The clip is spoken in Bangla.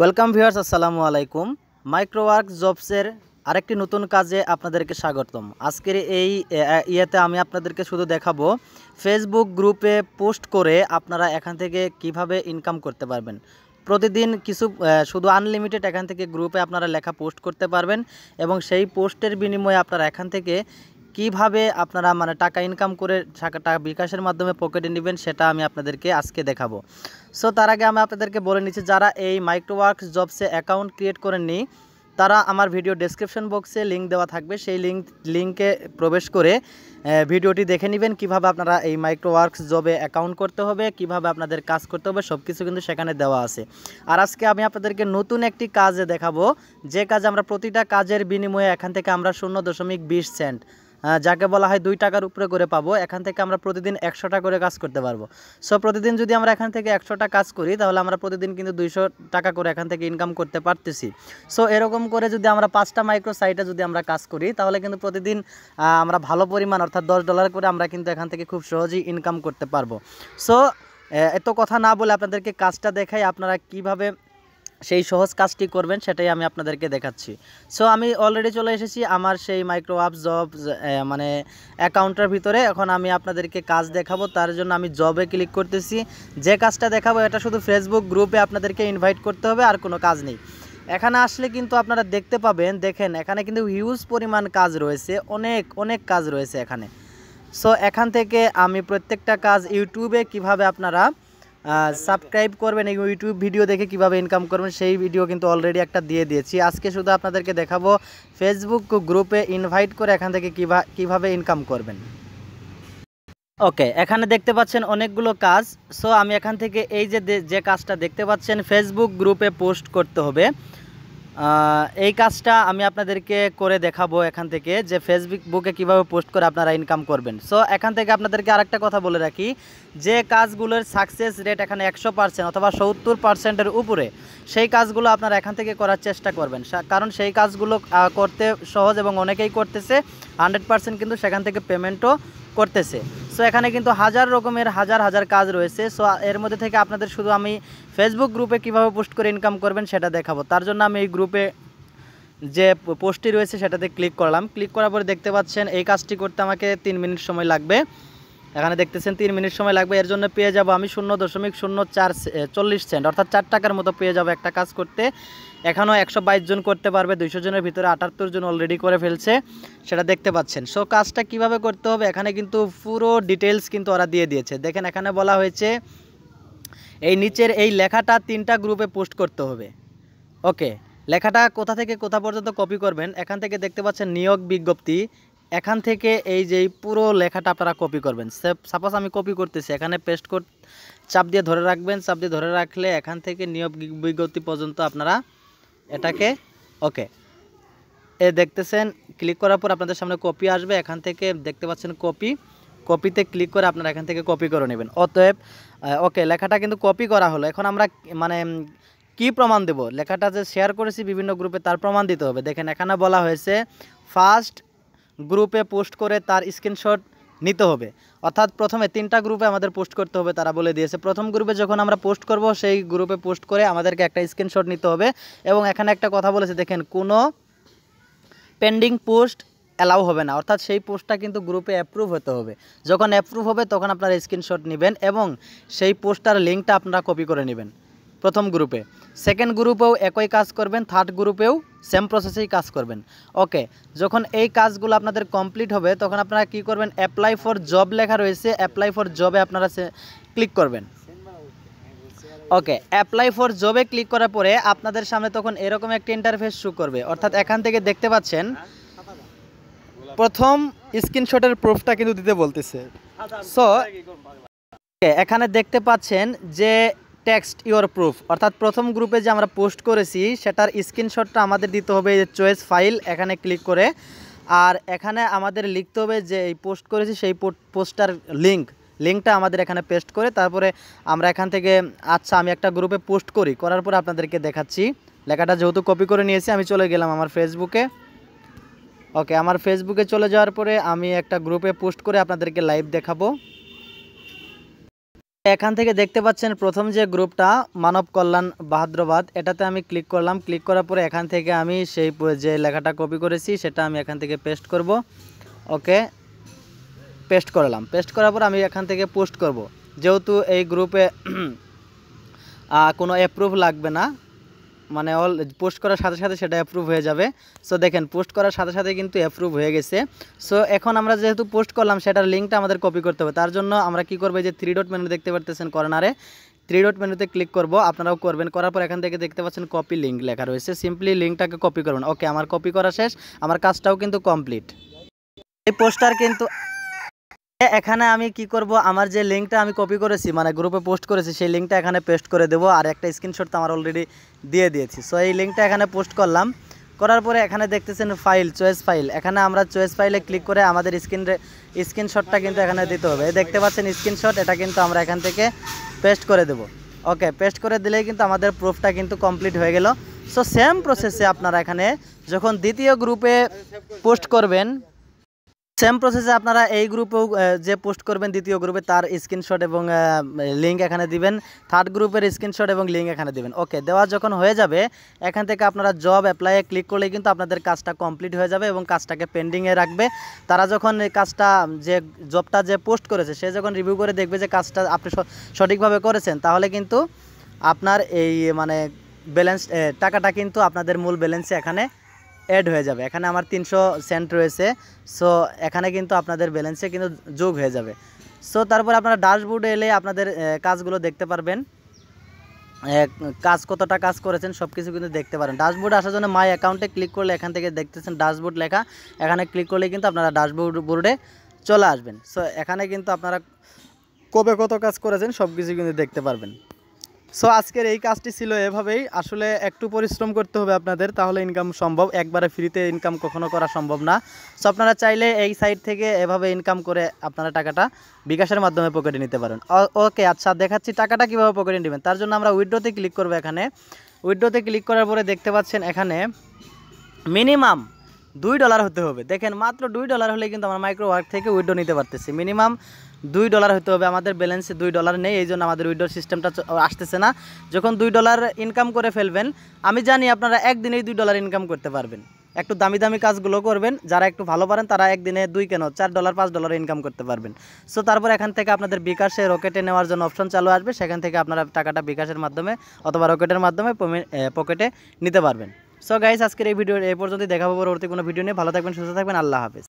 ওয়েলকাম ভিউয়ার্স আসসালামু আলাইকুম মাইক্রোওয়ার্ক জবসের আরেকটি নতুন কাজে আপনাদেরকে স্বাগতম আজকের এই ইয়েতে আমি আপনাদেরকে শুধু দেখাবো ফেসবুক গ্রুপে পোস্ট করে আপনারা এখান থেকে কিভাবে ইনকাম করতে পারবেন প্রতিদিন কিছু শুধু আনলিমিটেড এখান থেকে গ্রুপে আপনারা লেখা পোস্ট করতে পারবেন এবং সেই পোস্টের বিনিময়ে আপনারা এখান থেকে কিভাবে আপনারা মানে টাকা ইনকাম করে টাকা বিকাশের মাধ্যমে পকেটে নেবেন সেটা আমি আপনাদেরকে আজকে দেখাবো সো তার আগে আমি আপনাদেরকে বলে নিচ্ছি যারা এই মাইক্রোওয়ার্কস জবসে অ্যাকাউন্ট ক্রিয়েট করেননি তারা আমার ভিডিও ডেসক্রিপশন বক্সে লিঙ্ক দেওয়া থাকবে সেই লিঙ্ক লিঙ্কে প্রবেশ করে ভিডিওটি দেখে নেবেন কিভাবে আপনারা এই মাইক্রোওয়ার্কস জবে অ্যাকাউন্ট করতে হবে কিভাবে আপনাদের কাজ করতে হবে সব কিছু কিন্তু সেখানে দেওয়া আছে আর আজকে আমি আপনাদেরকে নতুন একটি কাজে দেখাবো যে কাজ আমরা প্রতিটা কাজের বিনিময়ে এখান থেকে আমরা শূন্য দশমিক বিশ সেন্ট যাকে বলা হয় দুই টাকার উপরে করে পাবো এখান থেকে আমরা প্রতিদিন একশোটা করে কাজ করতে পারবো সো প্রতিদিন যদি আমরা এখান থেকে একশোটা কাজ করি তাহলে আমরা প্রতিদিন কিন্তু দুইশো টাকা করে এখান থেকে ইনকাম করতে পারতেছি সো এরকম করে যদি আমরা পাঁচটা মাইক্রো সাইটে যদি আমরা কাজ করি তাহলে কিন্তু প্রতিদিন আমরা ভালো পরিমাণ অর্থাৎ দশ ডলার করে আমরা কিন্তু এখান থেকে খুব সহজেই ইনকাম করতে পারবো সো এত কথা না বলে আপনাদেরকে কাজটা দেখাই আপনারা কিভাবে সেই সহজ কাজটি করবেন সেটাই আমি আপনাদেরকে দেখাচ্ছি সো আমি অলরেডি চলে এসেছি আমার সেই মাইক্রোওয়াভ জব মানে অ্যাকাউন্টের ভিতরে এখন আমি আপনাদেরকে কাজ দেখাবো তার জন্য আমি জবে ক্লিক করতেছি যে কাজটা দেখাবো এটা শুধু ফেসবুক গ্রুপে আপনাদেরকে ইনভাইট করতে হবে আর কোনো কাজ নেই এখানে আসলে কিন্তু আপনারা দেখতে পাবেন দেখেন এখানে কিন্তু হিউজ পরিমাণ কাজ রয়েছে অনেক অনেক কাজ রয়েছে এখানে সো এখান থেকে আমি প্রত্যেকটা কাজ ইউটিউবে কিভাবে আপনারা সাবস্ক্রাইব করবেন এই ইউটিউব ভিডিও দেখে কিভাবে ইনকাম করবেন সেই ভিডিও কিন্তু অলরেডি একটা দিয়ে দিয়েছি আজকে শুধু আপনাদেরকে দেখাবো ফেসবুক গ্রুপে ইনভাইট করে এখান থেকে কীভাবে ইনকাম করবেন ওকে এখানে দেখতে পাচ্ছেন অনেকগুলো কাজ সো আমি এখান থেকে এই যে যে কাজটা দেখতে পাচ্ছেন ফেসবুক গ্রুপে পোস্ট করতে হবে এই কাজটা আমি আপনাদেরকে করে দেখাবো এখান থেকে যে বুকে কিভাবে পোস্ট করে আপনারা ইনকাম করবেন সো এখান থেকে আপনাদেরকে আরেকটা কথা বলে রাখি যে কাজগুলোর সাকসেস রেট এখানে একশো পার্সেন্ট অথবা সত্তর পার্সেন্টের উপরে সেই কাজগুলো আপনারা এখান থেকে করার চেষ্টা করবেন কারণ সেই কাজগুলো করতে সহজ এবং অনেকেই করতেছে হান্ড্রেড পার্সেন্ট কিন্তু সেখান থেকে পেমেন্টও করতেছে সো এখানে কিন্তু হাজার রকমের হাজার হাজার কাজ রয়েছে সো এর মধ্যে থেকে আপনাদের শুধু আমি ফেসবুক গ্রুপে কিভাবে পোস্ট করে ইনকাম করবেন সেটা দেখাবো তার জন্য আমি এই গ্রুপে যে পোস্টটি রয়েছে সেটাতে ক্লিক করলাম ক্লিক করার পরে দেখতে পাচ্ছেন এই কাজটি করতে আমাকে তিন মিনিট সময় লাগবে এখানে দেখতেছেন তিন মিনিট সময় লাগবে এর জন্য পেয়ে যাব আমি শূন্য দশমিক শূন্য চার চল্লিশ সেন্ট অর্থাৎ চার টাকার মতো পেয়ে যাব একটা কাজ করতে এখনও একশো জন করতে পারবে দুইশো জনের ভিতরে আটাত্তর জন অলরেডি করে ফেলছে সেটা দেখতে পাচ্ছেন সো কাজটা কিভাবে করতে হবে এখানে কিন্তু পুরো ডিটেলস কিন্তু ওরা দিয়ে দিয়েছে দেখেন এখানে বলা হয়েছে এই নিচের এই লেখাটা তিনটা গ্রুপে পোস্ট করতে হবে ওকে লেখাটা কোথা থেকে কোথা পর্যন্ত কপি করবেন এখান থেকে দেখতে পাচ্ছেন নিয়োগ বিজ্ঞপ্তি এখান থেকে এই যে পুরো লেখাটা আপনারা কপি করবেন সাপোজ আমি কপি করতেছি এখানে পেস্ট কর চাপ দিয়ে ধরে রাখবেন চাপ দিয়ে ধরে রাখলে এখান থেকে নিয়োগ বিজ্ঞপ্তি পর্যন্ত আপনারা এটাকে ওকে এ দেখতেছেন ক্লিক করার পর আপনাদের সামনে কপি আসবে এখান থেকে দেখতে পাচ্ছেন কপি কপিতে ক্লিক করে আপনারা এখান থেকে কপি করে নেবেন অতএব ওকে লেখাটা কিন্তু কপি করা হলো এখন আমরা মানে কি প্রমাণ দেব লেখাটা যে শেয়ার করেছি বিভিন্ন গ্রুপে তার প্রমাণ দিতে হবে দেখেন এখানে বলা হয়েছে ফার্স্ট গ্রুপে পোস্ট করে তার স্ক্রিনশট নিতে হবে অর্থাৎ প্রথমে তিনটা গ্রুপে আমাদের পোস্ট করতে হবে তারা বলে দিয়েছে প্রথম গ্রুপে যখন আমরা পোস্ট করব সেই গ্রুপে পোস্ট করে আমাদেরকে একটা স্ক্রিনশট নিতে হবে এবং এখানে একটা কথা বলেছে দেখেন কোনো পেন্ডিং পোস্ট অ্যালাউ হবে না অর্থাৎ সেই পোস্টটা কিন্তু গ্রুপে অ্যাপ্রুভ হতে হবে যখন অ্যাপ্রুভ হবে তখন আপনারা স্ক্রিনশট নেবেন এবং সেই পোস্টটার লিঙ্কটা আপনারা কপি করে নেবেন প্রথম গ্রুপে সেকেন্ড গ্রুপেও একই কাজ করবেন থার্ড গ্রুপেও সেম প্রসেসেই কাজ করবেন ওকে যখন এই কাজগুলো আপনাদের কমপ্লিট হবে তখন আপনারা কি করবেন অ্যাপ্লাই ফর জব লেখা রয়েছে অ্যাপ্লাই ফর জবে আপনারা ক্লিক করবেন ওকে অ্যাপ্লাই ফর জবে ক্লিক করার পরে আপনাদের সামনে তখন এরকম একটা ইন্টারফেস শু করবে অর্থাৎ এখান থেকে দেখতে পাচ্ছেন প্রথম স্ক্রিনশটের প্রুফটা কিন্তু দিতে বলতেছে সো এখানে দেখতে পাচ্ছেন যে টেক্সট ইওর প্রুফ অর্থাৎ প্রথম গ্রুপে যে আমরা পোস্ট করেছি সেটার স্ক্রিনশটটা আমাদের দিতে হবে চয়েস ফাইল এখানে ক্লিক করে আর এখানে আমাদের লিখতে হবে যে এই পোস্ট করেছি সেই পোস্টার লিঙ্ক লিঙ্কটা আমাদের এখানে পেস্ট করে তারপরে আমরা এখান থেকে আচ্ছা আমি একটা গ্রুপে পোস্ট করি করার পরে আপনাদেরকে দেখাচ্ছি লেখাটা যেহেতু কপি করে নিয়েছি আমি চলে গেলাম আমার ফেসবুকে ওকে আমার ফেসবুকে চলে যাওয়ার পরে আমি একটা গ্রুপে পোস্ট করে আপনাদেরকে লাইভ দেখাবো এখান থেকে দেখতে পাচ্ছেন প্রথম যে গ্রুপটা মানব কল্যাণ বাহাদ্রবাদ এটাতে আমি ক্লিক করলাম ক্লিক করার পরে এখান থেকে আমি সেই যে লেখাটা কপি করেছি সেটা আমি এখান থেকে পেস্ট করব ওকে পেস্ট করলাম পেস্ট করার পর আমি এখান থেকে পোস্ট করব যেহেতু এই গ্রুপে কোনো অ্যাপ্রুভ লাগবে না মানে অল পোস্ট করার সাথে সাথে সেটা অ্যাপ্রুভ হয়ে যাবে সো দেখেন পোস্ট করার সাথে সাথে কিন্তু অ্যাপ্রুভ হয়ে গেছে সো এখন আমরা যেহেতু পোস্ট করলাম সেটার লিঙ্কটা আমাদের কপি করতে হবে তার জন্য আমরা কি করবো যে থ্রি ডট মেনু দেখতে পারতেছেন করোনারে থ্রি ডট মেনুতে ক্লিক করবো আপনারাও করবেন করার পর এখান থেকে দেখতে পাচ্ছেন কপি লিঙ্ক লেখা রয়েছে সিম্পলি লিঙ্কটাকে কপি করবেন ওকে আমার কপি করা শেষ আমার কাজটাও কিন্তু কমপ্লিট এই পোস্টার কিন্তু এখানে আমি কি করব আমার যে লিঙ্কটা আমি কপি করেছি মানে গ্রুপে পোস্ট করেছি সেই লিঙ্কটা এখানে পেস্ট করে দেবো আর একটা স্ক্রিনশট তো আমার অলরেডি দিয়ে দিয়েছি সো এই লিঙ্কটা এখানে পোস্ট করলাম করার পরে এখানে দেখতেছেন ফাইল চয়েস ফাইল এখানে আমরা চয়েস ফাইলে ক্লিক করে আমাদের স্ক্রিন স্ক্রিনশটটা কিন্তু এখানে দিতে হবে দেখতে পাচ্ছেন স্ক্রিনশট এটা কিন্তু আমরা এখান থেকে পেস্ট করে দেব ওকে পেস্ট করে দিলেই কিন্তু আমাদের প্রুফটা কিন্তু কমপ্লিট হয়ে গেল সো সেম প্রসেসে আপনারা এখানে যখন দ্বিতীয় গ্রুপে পোস্ট করবেন সেম প্রসেসে আপনারা এই গ্রুপেও যে পোস্ট করবেন দ্বিতীয় গ্রুপে তার স্ক্রিনশট এবং লিঙ্ক এখানে দিবেন থার্ড গ্রুপের স্ক্রিনশট এবং লিঙ্ক এখানে দিবেন ওকে দেওয়া যখন হয়ে যাবে এখান থেকে আপনারা জব অ্যাপ্লাইয়ে ক্লিক করলে কিন্তু আপনাদের কাজটা কমপ্লিট হয়ে যাবে এবং কাজটাকে পেন্ডিংয়ে রাখবে তারা যখন কাজটা যে জবটা যে পোস্ট করেছে সে যখন রিভিউ করে দেখবে যে কাজটা আপনি সঠিকভাবে করেছেন তাহলে কিন্তু আপনার এই মানে ব্যালেন্স টাকাটা কিন্তু আপনাদের মূল ব্যালেন্সে এখানে অ্যাড হয়ে যাবে এখানে আমার তিনশো সেন্ট রয়েছে সো এখানে কিন্তু আপনাদের ব্যালেন্সে কিন্তু যোগ হয়ে যাবে সো তারপর আপনারা ড্যাশবোর্ডে এলে আপনাদের কাজগুলো দেখতে পারবেন কাজ কতটা কাজ করেছেন সব কিছু কিন্তু দেখতে পারেন ড্যাশবোর্ডে আসার জন্য মাই অ্যাকাউন্টে ক্লিক করলে এখান থেকে দেখতেছেন ড্যাশবোর্ড লেখা এখানে ক্লিক করলে কিন্তু আপনারা ড্যাশবোর্ড বোর্ডে চলে আসবেন সো এখানে কিন্তু আপনারা কবে কত কাজ করেছেন সব কিছু কিন্তু দেখতে পারবেন সো আজকের এই কাজটি ছিল এভাবেই আসলে একটু পরিশ্রম করতে হবে আপনাদের তাহলে ইনকাম সম্ভব একবারে ফ্রিতে ইনকাম কখনো করা সম্ভব না সো আপনারা চাইলে এই সাইড থেকে এভাবে ইনকাম করে আপনারা টাকাটা বিকাশের মাধ্যমে পকেটে নিতে পারেন ওকে আচ্ছা দেখাচ্ছি টাকাটা কীভাবে পকেটে নেবেন তার জন্য আমরা উইড্রোতে ক্লিক করবো এখানে উইড্রোতে ক্লিক করার পরে দেখতে পাচ্ছেন এখানে মিনিমাম দুই ডলার হতে হবে দেখেন মাত্র দুই ডলার হলে কিন্তু আমার মাইক্রো ওয়ার্ক থেকে উইডো নিতে পারতেছি মিনিমাম দুই ডলার হতে হবে আমাদের ব্যালেন্সে দুই ডলার নেই এই জন্য আমাদের উইডোর সিস্টেমটা আসতেছে না যখন দুই ডলার ইনকাম করে ফেলবেন আমি জানি আপনারা একদিনেই দুই ডলার ইনকাম করতে পারবেন একটু দামি দামি কাজগুলো করবেন যারা একটু ভালো পারেন তারা একদিনে দুই কেন চার ডলার পাঁচ ডলার ইনকাম করতে পারবেন সো তারপর এখান থেকে আপনাদের বিকাশে রকেটে নেওয়ার জন্য অপশন চালু আসবে সেখান থেকে আপনারা টাকাটা বিকাশের মাধ্যমে অথবা রকেটের মাধ্যমে পকেটে নিতে পারবেন সো গাইজ আজকের এই ভিডিও এ পর্যন্ত দেখাবো পরবর্তী কোনো ভিডিও নিয়ে ভালো থাকবেন সুস্থ থাকবেন আল্লাহ হাফেজ